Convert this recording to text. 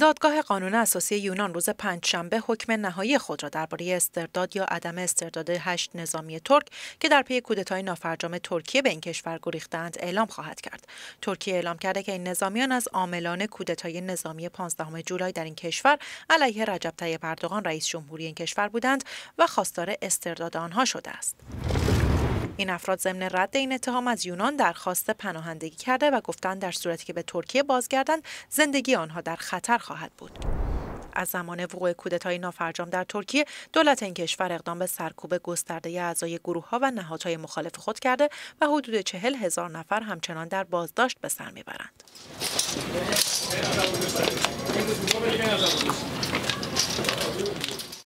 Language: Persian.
دادگاه قانون اساسی یونان روز شنبه حکم نهایی خود را درباره استرداد یا عدم استرداد هشت نظامی ترک که در پی کودتای نافرجام ترکیه به این کشور گریختند اعلام خواهد کرد ترکیه اعلام کرده که این نظامیان از عاملان کودتای نظامی 15 جولای در این کشور علیه رجب طیب اردوغان رئیس جمهوری این کشور بودند و خواستار استرداد آنها شده است این افراد ضمن رد این اتهام از یونان درخواست پناهندگی کرده و گفتند در صورتی که به ترکیه بازگردند زندگی آنها در خطر خواهد بود. از زمان وقوع کودتای نافرجام در ترکیه دولت این کشور اقدام به سرکوب گسترده اعضای گروه ها و نهادهای مخالف خود کرده و حدود چهل هزار نفر همچنان در بازداشت به سر میبرند